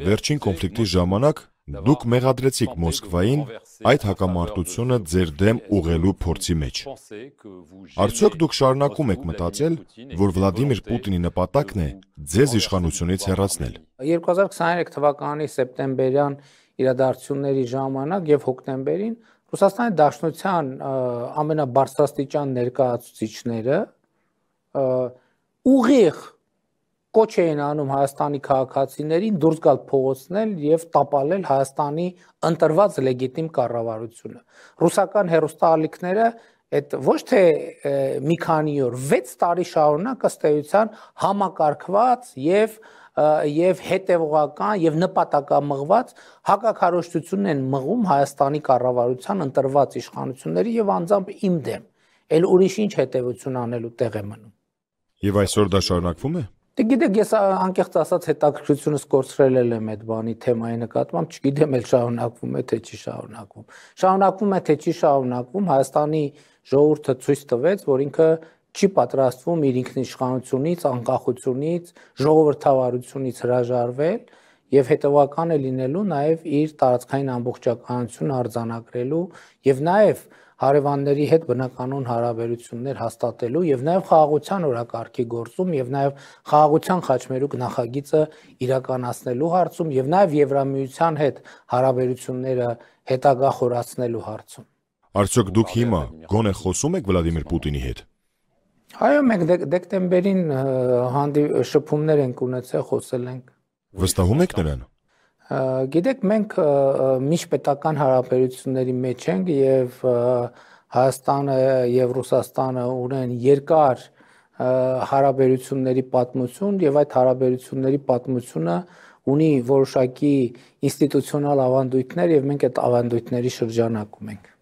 Վերջին կոնֆլիկտի ժամանակ դուք մեղադրեցիք Մոսկվային այդ հակամարտությունը ձեր դեմ ուղղելու փորձի մեջ։ Արդյոք դուք շարունակում եք մտածել, որ Վլադիմիր Պուտինի նպատակն է ձեզ իշխանությունից հեռացնել։ 2023 թվականի սեպտեմբերյան իրադարձությունների ժամանակ եւ հոկտեմբերին Ռուսաստանի Դաշնության ամենաբարձրաստիճան ներկայացուցիչները ուղիղ կոչ էին անում Հայաստանի քաղաքացիներին դուրս գալ փողոցնել եւ տապալել Հայաստանի ընտրված լեգիտիմ կառավարությունը։ Ռուսական հերոստալիքները այդ ոչ թե մի քանի օր 6 տարի շարունակ ըստ էության համակարգված եւ եւ հետեւողական եւ նպատակամղված հակակարոշտությունն են մղում Հայաստանի կառավարության ընտրված իշխանությունների եւ անձամբ իմ դեմ։ Էլ ուրիշ ինչ հետեւություն անելու տեղ է մնում։ Եվ այսօր դա շարունակվում է։ Դե գիտեք, ես անկեղծ ասած հետաքրքրությունս կորցրել եմ այդ բանի թեմայի նկատմամբ, չգիտեմ էլ շարունակվում է թե չի շարունակվում։ Շարունակվում է թե չի շարունակվում, Հայաստանի ժողովուրդը ցույց տվեց, որ ինքը չի պատրաստվում իր ինքնիշխանությունից, անկախությունից, ժողովրդավարությունից հրաժարվել, եւ հետեւականը լինելու նաեւ իր տարածքային ամբողջականությունը արձանագրելու եւ նաեւ հարևանների հետ բնականոն հարաբերություններ հաստատելու եւ նաեւ խաղաղության օրակարգի գործում եւ նաեւ խաղաղության խաչմերուկ նախագիծը իրականացնելու հարցում եւ նաեւ Եվրամիության հետ հարաբերությունները հետագա խորացնելու հարցում։ Արդյոք դուք հիմա գոնե խոսում եք Վլադիմիր Պուտինի հետ։ Այո, մենք դե- դեկտեմբերին հանդի շփումներ ենք ունեցել, խոսել ենք։ Վստահում եք նրան։ Գիտեք, մենք միջպետական հարաբերությունների մեջ ենք եւ Հայաստանը եւ Ռուսաստանը ունեն երկար հարաբերությունների պատմություն եւ այդ հարաբերությունների պատմությունը ունի որոշակի ինստիտուցիոնալ ավանդույթներ եւ մենք այդ ավանդույթների շրջանակում ենք։